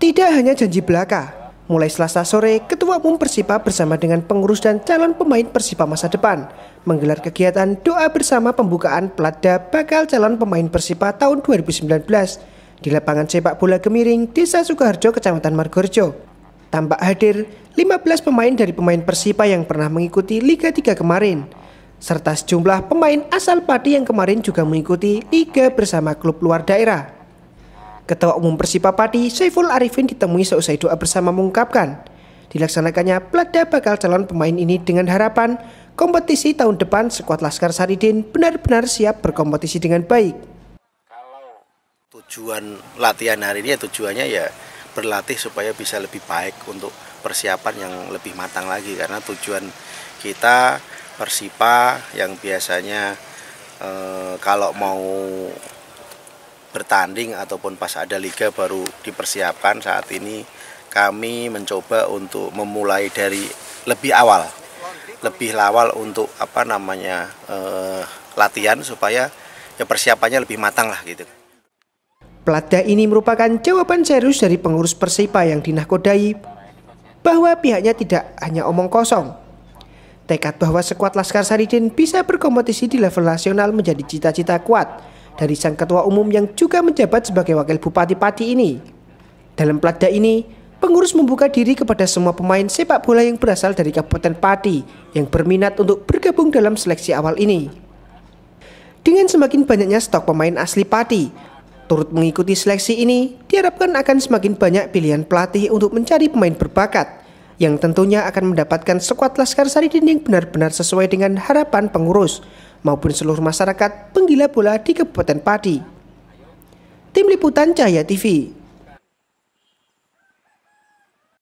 Tidak hanya janji belaka, mulai Selasa sore, Ketua Umum Persipa bersama dengan pengurus dan calon pemain Persipa masa depan menggelar kegiatan doa bersama pembukaan Pelada bakal calon pemain Persipa tahun 2019 di lapangan sepak bola Gemiring, Desa Sukoharjo, Kecamatan Margorjo. Tampak hadir 15 pemain dari pemain Persipa yang pernah mengikuti Liga 3 kemarin, serta sejumlah pemain asal Pati yang kemarin juga mengikuti Liga bersama klub luar daerah. Ketua Umum Persipapati Saiful Arifin ditemui seusai doa bersama mengungkapkan dilaksanakannya pelada bakal calon pemain ini dengan harapan kompetisi tahun depan skuad Laskar Saridin benar-benar siap berkompetisi dengan baik. Kalau tujuan latihan hari ini ya tujuannya ya berlatih supaya bisa lebih baik untuk persiapan yang lebih matang lagi karena tujuan kita Persipa yang biasanya eh, kalau mau bertanding ataupun pas ada liga baru dipersiapkan saat ini kami mencoba untuk memulai dari lebih awal lebih awal untuk apa namanya eh, latihan supaya ya persiapannya lebih matang lah gitu. pelatda ini merupakan jawaban serius dari pengurus Persipa yang dinakodai bahwa pihaknya tidak hanya omong kosong. Tekad bahwa sekuat Laskar Saridin bisa berkompetisi di level nasional menjadi cita-cita kuat dari sang ketua umum yang juga menjabat sebagai wakil bupati Pati ini. Dalam pelada ini, pengurus membuka diri kepada semua pemain sepak bola yang berasal dari Kabupaten Pati yang berminat untuk bergabung dalam seleksi awal ini. Dengan semakin banyaknya stok pemain asli Pati, turut mengikuti seleksi ini diharapkan akan semakin banyak pilihan pelatih untuk mencari pemain berbakat yang tentunya akan mendapatkan skuad Laskar sari dinding benar-benar sesuai dengan harapan pengurus maupun seluruh masyarakat penggila bola di Kabupaten Pati. Tim Liputan Cahaya TV